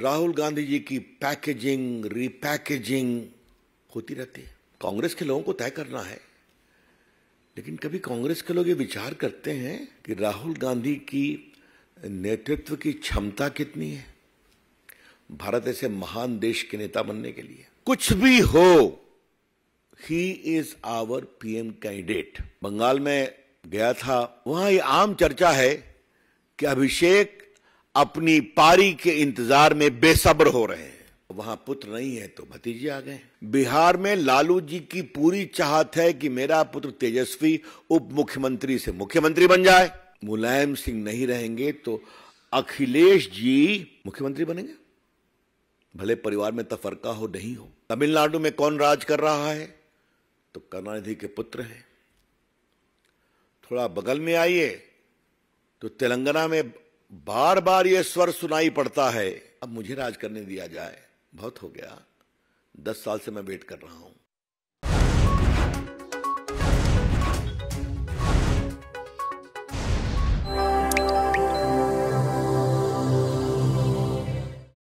राहुल गांधी जी की packaging repackaging होती रहती है कांग्रेस के लोगों को तय करना है लेकिन कभी कांग्रेस के लोग ये विचार करते हैं कि राहुल गांधी की नेतृत्व की क्षमता कितनी है भारत ऐसे महान देश के नेता बनने के लिए कुछ भी हो ही is our PM candidate Bengal में गया था वहां ये आम चर्चा है कि अभिषेक अपनी पारी के इंतजार में बेसब्र हो रहे हैं वहां पुत्र नहीं है तो भतीजे आ गए बिहार में लालू जी की पूरी चाहत है कि मेरा पुत्र तेजस्वी उप मुख्यमंत्री से मुख्यमंत्री बन जाए मुलायम सिंह नहीं रहेंगे तो अखिलेश जी मुख्यमंत्री बनेंगे भले परिवार में तफरका हो नहीं हो तमिलनाडु में कौन राज कर रहा है तो करुणानिधि के पुत्र हैं थोड़ा बगल में आइए तो तेलंगाना में बार बार यह स्वर सुनाई पड़ता है अब मुझे राज करने दिया जाए बहुत हो गया दस साल से मैं वेट कर रहा हूं